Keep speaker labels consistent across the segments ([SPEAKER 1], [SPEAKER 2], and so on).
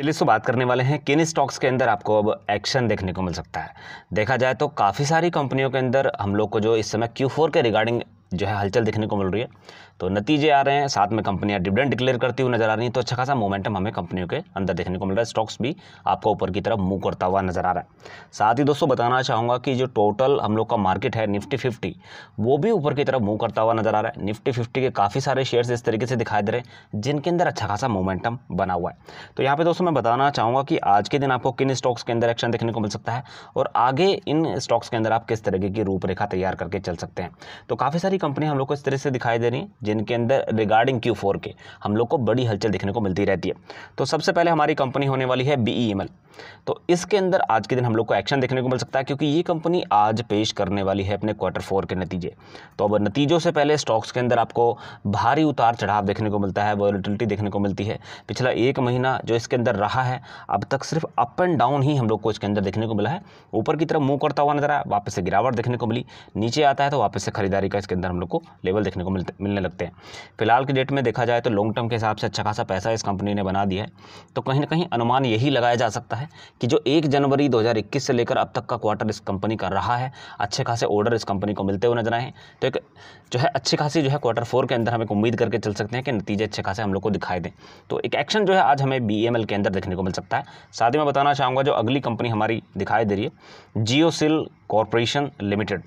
[SPEAKER 1] चलिए सो बात करने वाले हैं किन स्टॉक्स के अंदर आपको अब एक्शन देखने को मिल सकता है देखा जाए तो काफ़ी सारी कंपनियों के अंदर हम लोग को जो इस समय क्यू फोर के रिगार्डिंग जो है हलचल देखने को मिल रही है तो नतीजे आ रहे हैं साथ में कंपनियां डिविडेंड डिक्लेयर करती हुई नजर आ रही हैं तो अच्छा खासा मोमेंटम हमें कंपनियों के अंदर देखने को मिल रहा है स्टॉक्स भी आपको ऊपर की तरफ मूव करता हुआ नजर आ रहा है साथ ही दोस्तों बताना चाहूँगा कि जो टोटल हम लोग का मार्केट है निफ्टी फिफ्टी वो भी ऊपर की तरफ मूव करता हुआ नजर आ रहा है निफ्टी फिफ्टी के काफ़ी सारे शेयर्स इस तरीके से दिखाई दे रहे हैं जिनके अंदर अच्छा खासा मोमेंटम बना हुआ है तो यहाँ पर दोस्तों मैं बताना चाहूँगा कि आज के दिन आपको किन स्टॉक्स के अंदर एक्शन देखने को मिल सकता है और आगे इन स्टॉक्स के अंदर आप किस तरीके की रूपरेखा तैयार करके चल सकते हैं तो काफ़ी सारी कंपनी हम लोग को इस तरह से दिखाई दे रही है जिनके अंदर रिगार्डिंग क्यू फोर के हम लोग को बड़ी हलचल देखने को मिलती रहती है तो सबसे पहले हमारी कंपनी होने वाली है बी ई एम एल तो इसके अंदर आज के दिन हम लोग को एक्शन देखने को मिल सकता है क्योंकि ये कंपनी आज पेश करने वाली है अपने क्वार्टर फोर के नतीजे तो अब नतीजों से पहले स्टॉक्स के अंदर आपको भारी उतार चढ़ाव देखने को मिलता है वॉलिटिलिटी देखने को मिलती है पिछला एक महीना जो इसके अंदर रहा है अब तक सिर्फ अप एंड डाउन ही हम लोग को इसके अंदर देखने को मिला है ऊपर की तरफ मूव करता हुआ नजर आया वापस से गिरावट देखने को मिली नीचे आता है तो वापस से खरीदारी का इसके अंदर हम लोग को लेवल देखने को मिलने लगते हैं फिलहाल के डेट में देखा जाए तो लॉन्ग टर्म के हिसाब से अच्छा खासा पैसा इस कंपनी ने बना दिया है तो कहीं ना कहीं अनुमान यही लगाया जा सकता है है कि जो एक जनवरी 2021 से लेकर अब तक का क्वार्टर इस कंपनी का रहा है अच्छे खासे ऑर्डर इस कंपनी को मिलते हुए नजर आए हैं तो एक जो है अच्छी खासी जो है क्वार्टर फोर के अंदर हमें उम्मीद करके चल सकते हैं कि नतीजे अच्छे खासे हम लोग को दिखाई दें तो एक एक्शन जो है आज हमें बी के अंदर देखने को मिल सकता है साथ ही मैं बताना चाहूँगा जो अगली कंपनी हमारी दिखाई दे रही है जियो सिल लिमिटेड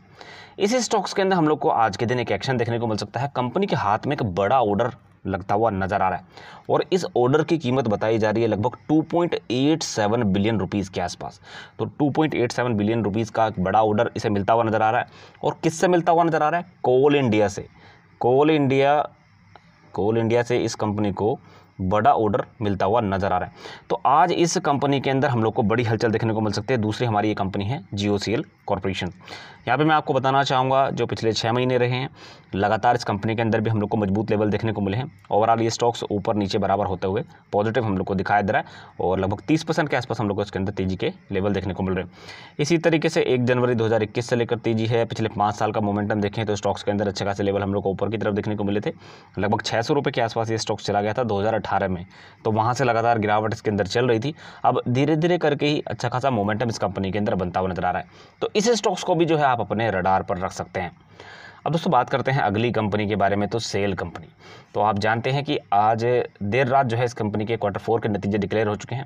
[SPEAKER 1] इसी स्टॉक्स के अंदर हम लोग को आज के दिन एक एक्शन देखने को मिल सकता है कंपनी के हाथ में एक बड़ा ऑर्डर लगता हुआ नज़र आ रहा है और इस ऑर्डर की कीमत बताई जा रही है लगभग 2.87 बिलियन रुपीस के आसपास तो 2.87 बिलियन रुपीस का एक बड़ा ऑर्डर इसे मिलता हुआ नज़र आ रहा है और किससे मिलता हुआ नज़र आ रहा है कोल इंडिया से कोल इंडिया कोल इंडिया से इस कंपनी को बड़ा ऑर्डर मिलता हुआ नज़र आ रहा है तो आज इस कंपनी के अंदर हम लोग को बड़ी हलचल देखने को मिल सकती है दूसरी हमारी ये कंपनी है जियो सी एल कॉरपोरेशन यहाँ पर मैं आपको बताना चाहूँगा जो पिछले छः महीने रहे हैं लगातार इस कंपनी के अंदर भी हम लोग को मजबूत लेवल देखने को मिले हैं ओवरऑल ये स्टॉक्स ऊपर नीचे बराबर होते हुए पॉजिटिव हम लोग को दिखाया दे रहा है और लगभग तीस परसेंट के आसपास हम लोग को इसके अंदर तेज़ी के लेवल देखने को मिल रहे हैं इसी तरीके से एक जनवरी दो से लेकर तेज़ी है पिछले पाँच साल का मोमेंटम देखें तो स्टॉक्स के अंदर अच्छे खासे लेवल हम लोग को ऊपर की तरफ देखने को मिले थे लगभग छः सौ के आसपास ये स्टॉक्स चला गया था दो 2018 में तो वहाँ से लगातार गिरावट इसके अंदर चल रही थी अब धीरे धीरे करके ही अच्छा खासा मोमेंटम इस कंपनी के अंदर बनता हुआ नजर आ रहा है तो इस स्टॉक्स को भी जो है आप अपने रडार पर रख सकते हैं अब दोस्तों बात करते हैं अगली कंपनी के बारे में तो सेल कंपनी तो आप जानते हैं कि आज देर रात जो है इस कंपनी के क्वार्टर फोर के नतीजे डिक्लेयर हो चुके हैं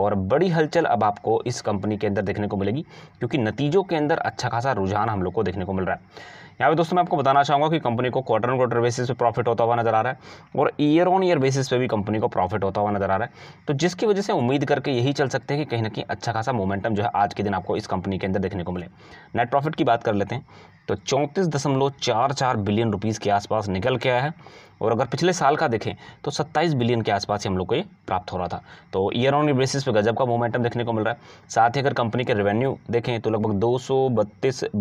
[SPEAKER 1] और बड़ी हलचल अब आपको इस कंपनी के अंदर देखने को मिलेगी क्योंकि नतीजों के अंदर अच्छा खासा रुझान हम लोग को देखने को मिल रहा है यहाँ पे दोस्तों मैं आपको बताना चाहूँगा कि कंपनी को क्वार्टर ऑन क्वार्टर बेसिस पे प्रॉफिट होता हुआ नजर आ रहा है और ईयर ऑन ईयर बेसिस पे भी कंपनी को प्रॉफिट होता हुआ नजर आ रहा है तो जिसकी वजह से उम्मीद करके यही चल सकते हैं कि कहीं ना कहीं अच्छा खासा मोमेंटम जो है आज के दिन आपको इस कंपनी के अंदर देखने को मिले नेट प्रॉफिट की बात कर लेते हैं तो चौंतीस बिलियन रुपीज़ के आसपास निकल के आया है और अगर पिछले साल का देखें तो 27 बिलियन के आसपास ही हम लोग को ये प्राप्त हो रहा था तो ईयर ऑन ईयर बेसिस पे गजब का मोमेंटम देखने को मिल रहा है साथ ही अगर कंपनी के रेवेन्यू देखें तो लगभग दो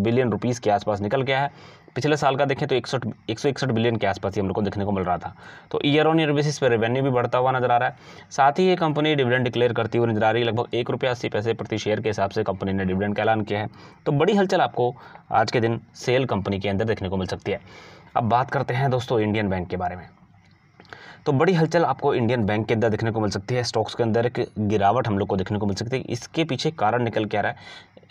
[SPEAKER 1] बिलियन रुपीज़ के आसपास निकल गया है पिछले साल का देखें तो इकसठ एक बिलियन के आसपास ही हम लोग को देखने को मिल रहा था तो ईयर ऑन ईयर बेसिस पर रेवेन्यू भी बढ़ता हुआ नजर आ रहा है साथ ही ये कंपनी डिविडेंड डिक्लेयर करती हुई नजर आ रही है लगभग एक रुपया अस्सी पैसे प्रति शेयर के हिसाब से कंपनी ने डिविडेंड का ऐलान किया है तो बड़ी हलचल आपको आज के दिन सेल कंपनी के अंदर देखने को मिल सकती है अब बात करते हैं दोस्तों इंडियन बैंक के बारे में तो बड़ी हलचल आपको इंडियन बैंक के अंदर देखने को मिल सकती है स्टॉक्स के अंदर एक गिरावट हम लोग को देखने को मिल सकती है इसके पीछे कारण निकल के आ रहा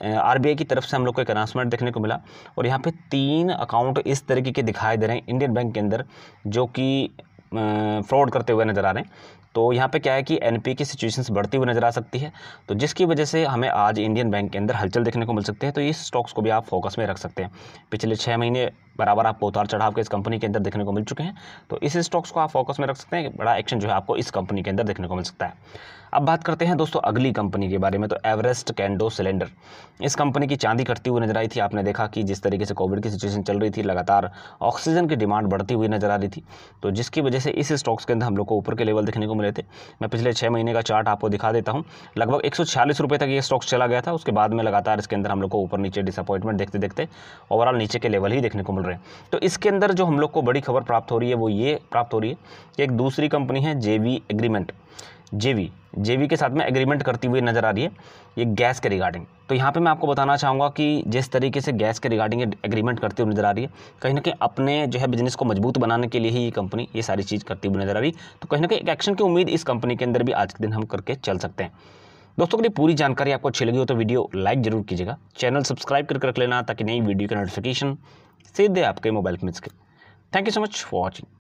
[SPEAKER 1] है आरबीआई की तरफ से हम लोग को एक अनाउंसमेंट देखने को मिला और यहाँ पे तीन अकाउंट इस तरीके के दिखाई दे रहे हैं इंडियन बैंक के अंदर जो कि फ्रॉड करते हुए नज़र आ रहे हैं तो यहाँ पे क्या है कि एनपी की सिचुएशंस बढ़ती हुई नज़र आ सकती है तो जिसकी वजह से हमें आज इंडियन बैंक के अंदर हलचल देखने को मिल सकती है तो इस स्टॉक्स को भी आप फोकस में रख सकते हैं पिछले छः महीने बराबर आपको उतार चढ़ाव के इस कंपनी के अंदर देखने को मिल चुके हैं तो इस स्टॉक्स को आप फोकस में रख सकते हैं बड़ा एक्शन जो है आपको इस कंपनी के अंदर देखने को मिल सकता है अब बात करते हैं दोस्तों अगली कंपनी के बारे में तो एवरेस्ट कैंडो सिलेंडर इस कंपनी की चांदी घटती हुई नजर आई थी आपने देखा कि जिस तरीके से कोविड की सिचुएशन चल रही थी लगातार ऑक्सीजन की डिमांड बढ़ती हुई नजर आ रही थी तो जिसकी वजह से इस स्टॉक्स के अंदर हम लोग को ऊपर के लेवल देखने को मिले थे मैं पिछले छः महीने का चार्ट आपको दिखा देता हूँ लगभग एक रुपए तक ये स्टॉक्स चला गया था उसके बाद में लगातार इसके अंदर हम लोग को ऊपर नीचे डिसअपॉइंटमेंट देखते देखते ओवरऑल नीचे के लेवल ही देखने को मिल रहे हैं तो इसके अंदर जो हम लोग को बड़ी खबर प्राप्त हो रही है वो ये प्राप्त हो रही है कि एक दूसरी कंपनी है जे एग्रीमेंट जेवी जेवी के साथ में एग्रीमेंट करती हुई नज़र आ रही है ये गैस के रिगार्डिंग तो यहाँ पे मैं आपको बताना चाहूँगा कि जिस तरीके से गैस के रिगार्डिंग एग्रीमेंट करती हुई नज़र आ रही है कहीं ना कहीं अपने जो है बिज़नेस को मजबूत बनाने के लिए ही ये कंपनी ये सारी चीज़ करती हुई नज़र आ रही तो कहीं ना कहीं एक एक्शन की उम्मीद इस कंपनी के अंदर भी आज के दिन हम करके चल सकते हैं दोस्तों के लिए पूरी जानकारी आपको अच्छी लगी हो तो वीडियो लाइक जरूर कीजिएगा चैनल सब्सक्राइब करके रख लेना ताकि नई वीडियो का नोटिफिकेशन सीधे आपके मोबाइल में मिल सके thank you so much for watching